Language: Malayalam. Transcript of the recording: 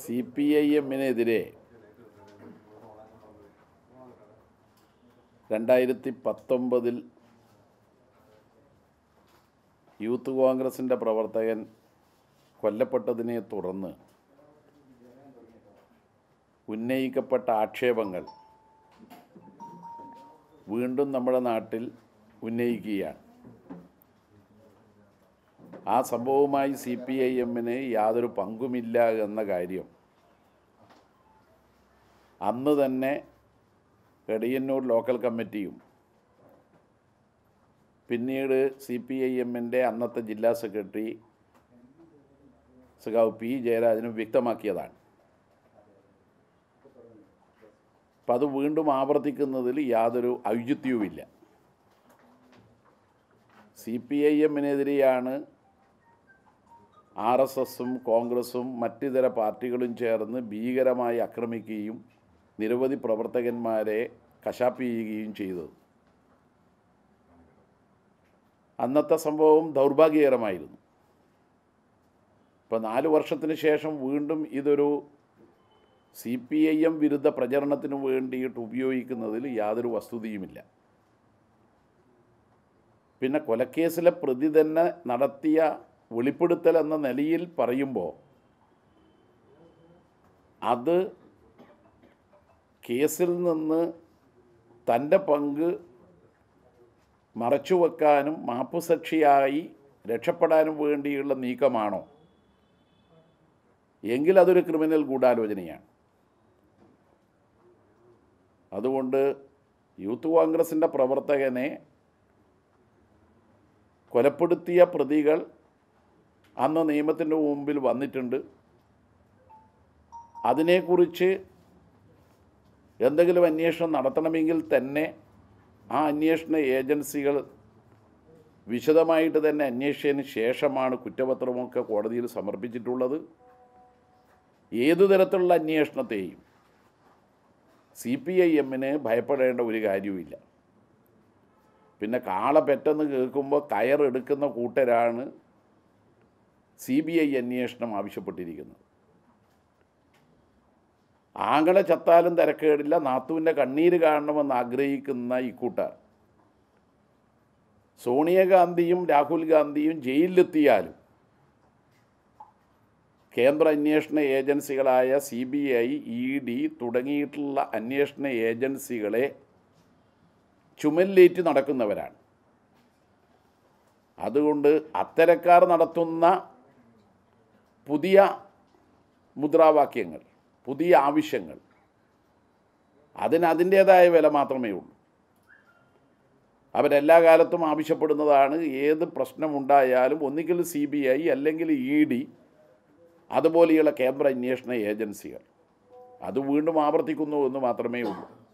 സി പി ഐ എമ്മിനെതിരെ രണ്ടായിരത്തി പത്തൊമ്പതിൽ യൂത്ത് കോൺഗ്രസിൻ്റെ പ്രവർത്തകൻ കൊല്ലപ്പെട്ടതിനെ തുടർന്ന് ഉന്നയിക്കപ്പെട്ട ആക്ഷേപങ്ങൾ വീണ്ടും നമ്മുടെ നാട്ടിൽ ഉന്നയിക്കുകയാണ് ആ സംഭവവുമായി സി പി ഐ എമ്മിന് യാതൊരു പങ്കുമില്ല എന്ന കാര്യം അന്ന് തന്നെ എടിയന്നൂർ ലോക്കൽ കമ്മിറ്റിയും പിന്നീട് സി പി ഐ എമ്മിൻ്റെ അന്നത്തെ ജില്ലാ സെക്രട്ടറി സഖാവ് പി ജയരാജനും വ്യക്തമാക്കിയതാണ് അപ്പം അത് വീണ്ടും ആവർത്തിക്കുന്നതിൽ യാതൊരു ഔചിത്യവുമില്ല സി പി ഐ എമ്മിനെതിരെയാണ് ആർ എസ് എസും കോൺഗ്രസും മറ്റിതര പാർട്ടികളും ചേർന്ന് ഭീകരമായി ആക്രമിക്കുകയും നിരവധി പ്രവർത്തകന്മാരെ കശാപ്പ് ചെയ്യുകയും ചെയ്തത് അന്നത്തെ സംഭവം ദൗർഭാഗ്യകരമായിരുന്നു ഇപ്പോൾ നാല് വർഷത്തിന് ശേഷം വീണ്ടും ഇതൊരു സി പി ഐ എം വിരുദ്ധ പ്രചരണത്തിന് വേണ്ടിയിട്ട് ഉപയോഗിക്കുന്നതിൽ യാതൊരു വസ്തുതയുമില്ല പിന്നെ കൊലക്കേസിലെ പ്രതി തന്നെ നടത്തിയ വെളിപ്പെടുത്തൽ എന്ന നിലയിൽ പറയുമ്പോൾ അത് കേസിൽ നിന്ന് തൻ്റെ പങ്ക് മറച്ചുവെക്കാനും മാപ്പുസാക്ഷിയായി രക്ഷപ്പെടാനും വേണ്ടിയുള്ള നീക്കമാണോ എങ്കിൽ അതൊരു ക്രിമിനൽ ഗൂഢാലോചനയാണ് അതുകൊണ്ട് യൂത്ത് കോൺഗ്രസിൻ്റെ പ്രവർത്തകനെ കൊലപ്പെടുത്തിയ പ്രതികൾ അന്ന് നിയമത്തിൻ്റെ മുമ്പിൽ വന്നിട്ടുണ്ട് അതിനെക്കുറിച്ച് എന്തെങ്കിലും അന്വേഷണം നടത്തണമെങ്കിൽ തന്നെ ആ അന്വേഷണ ഏജൻസികൾ വിശദമായിട്ട് തന്നെ അന്വേഷിച്ചതിന് ശേഷമാണ് കുറ്റപത്രമൊക്കെ കോടതിയിൽ സമർപ്പിച്ചിട്ടുള്ളത് ഏതു തരത്തിലുള്ള അന്വേഷണത്തെയും സി പി ഐ എമ്മിന് ഭയപ്പെടേണ്ട ഒരു കാര്യവുമില്ല പിന്നെ കാള പെറ്റെന്ന് കേൾക്കുമ്പോൾ കയറെടുക്കുന്ന കൂട്ടരാണ് സി ബി ഐ അന്വേഷണം ആവശ്യപ്പെട്ടിരിക്കുന്നത് ആങ്ങളെ ചത്താലും തിരക്കേടില്ല നാത്തുവിൻ്റെ കണ്ണീര് കാണണമെന്ന് ആഗ്രഹിക്കുന്ന ഇക്കൂട്ടർ സോണിയാഗാന്ധിയും രാഹുൽ ഗാന്ധിയും ജയിലിലെത്തിയാലും കേന്ദ്ര അന്വേഷണ ഏജൻസികളായ C B I E D തുടങ്ങിയിട്ടുള്ള അന്വേഷണ ഏജൻസികളെ ചുമലിലേറ്റ് നടക്കുന്നവരാണ് അതുകൊണ്ട് അത്തരക്കാർ നടത്തുന്ന പുതിയ മുദ്രാവാക്യങ്ങൾ പുതിയ ആവശ്യങ്ങൾ അതിന് അതിൻ്റേതായ വില മാത്രമേ ഉള്ളൂ അവരെല്ലാ കാലത്തും ആവശ്യപ്പെടുന്നതാണ് ഏത് പ്രശ്നമുണ്ടായാലും ഒന്നുകിൽ സി ബി ഐ അല്ലെങ്കിൽ ഇ ഡി അതുപോലെയുള്ള കേന്ദ്ര അന്വേഷണ ഏജൻസികൾ അത് വീണ്ടും ആവർത്തിക്കുന്നു എന്ന് മാത്രമേ ഉള്ളൂ